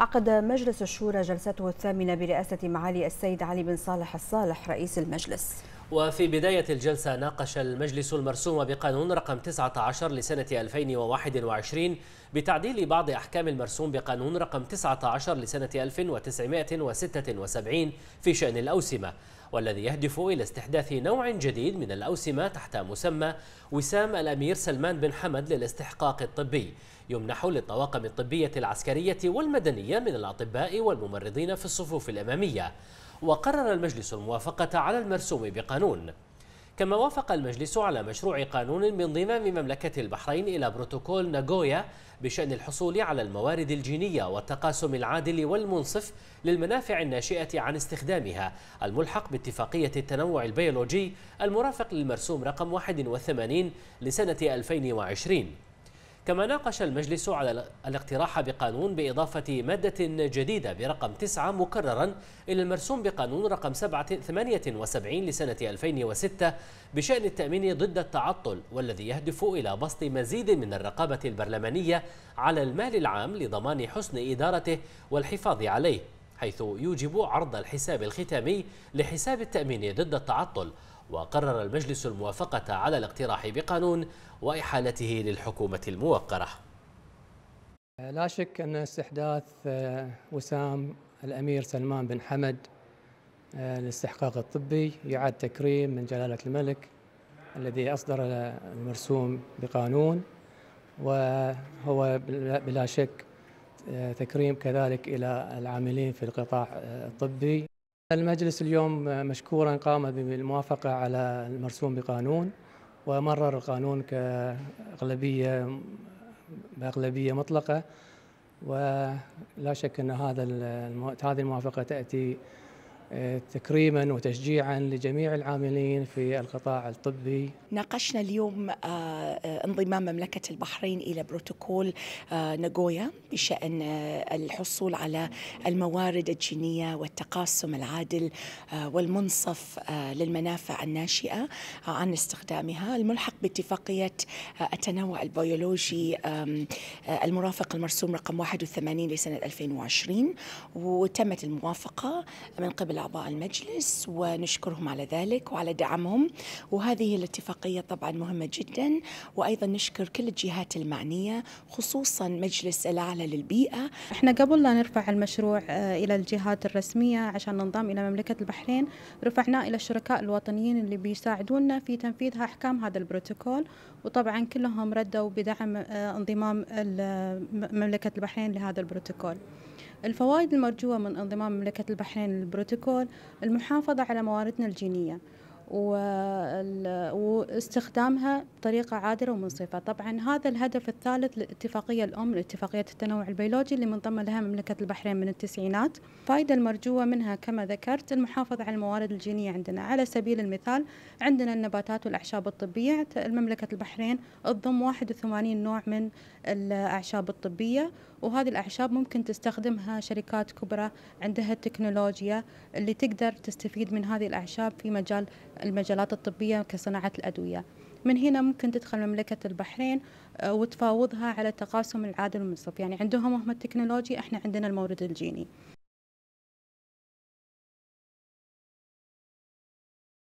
عقد مجلس الشورى جلسته الثامنة برئاسة معالي السيد علي بن صالح الصالح رئيس المجلس وفي بداية الجلسة ناقش المجلس المرسوم بقانون رقم 19 لسنة 2021 بتعديل بعض أحكام المرسوم بقانون رقم 19 لسنة 1976 في شأن الأوسمة والذي يهدف إلى استحداث نوع جديد من الأوسمة تحت مسمى وسام الأمير سلمان بن حمد للاستحقاق الطبي يمنح للطواقم الطبية العسكرية والمدنية من الأطباء والممرضين في الصفوف الأمامية وقرر المجلس الموافقة على المرسوم بقانون كما وافق المجلس على مشروع قانون من ضمام مملكة البحرين إلى بروتوكول ناغويا بشأن الحصول على الموارد الجينية والتقاسم العادل والمنصف للمنافع الناشئة عن استخدامها الملحق باتفاقية التنوع البيولوجي المرافق للمرسوم رقم 81 لسنة 2020 كما ناقش المجلس على الاقتراح بقانون بإضافة مادة جديدة برقم 9 مكررا إلى المرسوم بقانون رقم 78 لسنة 2006 بشأن التأمين ضد التعطل والذي يهدف إلى بسط مزيد من الرقابة البرلمانية على المال العام لضمان حسن إدارته والحفاظ عليه حيث يوجب عرض الحساب الختامي لحساب التأمين ضد التعطل وقرر المجلس الموافقة على الاقتراح بقانون وإحالته للحكومة الموقرة لا شك أن استحداث آه، وسام الأمير سلمان بن حمد الاستحقاق آه، الطبي يعد تكريم من جلالة الملك الذي أصدر المرسوم بقانون وهو بلا شك آه، تكريم كذلك إلى العاملين في القطاع الطبي المجلس اليوم مشكورا قام بالموافقة على المرسوم بقانون ومرر القانون كأغلبية بأغلبية مطلقة ولا شك أن هذا هذه الموافقة تأتي تكريما وتشجيعا لجميع العاملين في القطاع الطبي ناقشنا اليوم آه، آه، انضمام مملكة البحرين إلى بروتوكول آه، ناغويا بشأن الحصول على الموارد الجينية والتقاسم العادل والمنصف للمنافع الناشئة عن استخدامها الملحق باتفاقية التنوع البيولوجي المرافق المرسوم رقم 81 لسنة 2020 وتمت الموافقة من قبل أعضاء المجلس ونشكرهم على ذلك وعلى دعمهم وهذه الاتفاقية طبعا مهمة جدا وأيضا نشكر كل الجهات المعنية خصوصا مجلس الأعلى للبيئة احنا قبل لا نرفع المشروع آه، إلى الجهات الرسمية عشان ننضم إلى مملكة البحرين رفعناه إلى الشركاء الوطنيين اللي بيساعدونا في تنفيذ أحكام هذا البروتوكول وطبعا كلهم ردوا بدعم آه، انضمام آه، مملكة البحرين لهذا البروتوكول الفوائد المرجوة من انضمام مملكة البحرين للبروتوكول المحافظة على مواردنا الجينية واستخدامها بطريقة عادلة ومنصفة طبعا هذا الهدف الثالث للاتفاقية الأم لاتفاقية التنوع البيولوجي اللي منضمة لها مملكة البحرين من التسعينات الفائدة المرجوة منها كما ذكرت المحافظة على الموارد الجينية عندنا على سبيل المثال عندنا النباتات والأعشاب الطبية المملكة البحرين تضم 81 نوع من الأعشاب الطبية وهذه الأعشاب ممكن تستخدمها شركات كبرى عندها التكنولوجيا اللي تقدر تستفيد من هذه الأعشاب في مجال المجالات الطبية كصناعة الأدوية من هنا ممكن تدخل مملكة البحرين آه، وتفاوضها على تقاسم العادل والمنصف يعني عندهم هم التكنولوجيا احنا عندنا المورد الجيني